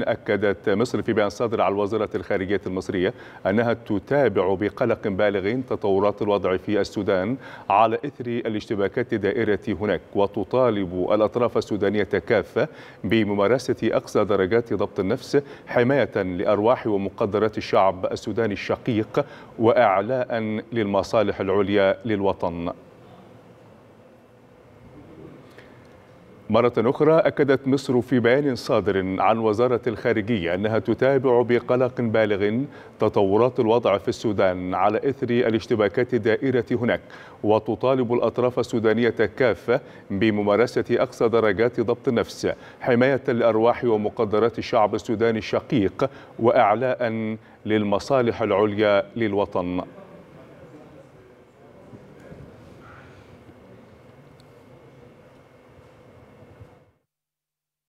أكدت مصر في بيان صادر على وزارة الخارجية المصرية أنها تتابع بقلق بالغ تطورات الوضع في السودان على إثر الاشتباكات الدائرة هناك وتطالب الأطراف السودانية كافة بممارسة أقصى درجات ضبط النفس حماية لأرواح ومقدرات الشعب السوداني الشقيق وإعلاء للمصالح العليا للوطن مرة أخرى أكدت مصر في بيان صادر عن وزارة الخارجية أنها تتابع بقلق بالغ تطورات الوضع في السودان على إثر الاشتباكات الدائرة هناك وتطالب الأطراف السودانية كافة بممارسة أقصى درجات ضبط النفس حماية الأرواح ومقدرات الشعب السوداني الشقيق وأعلاء للمصالح العليا للوطن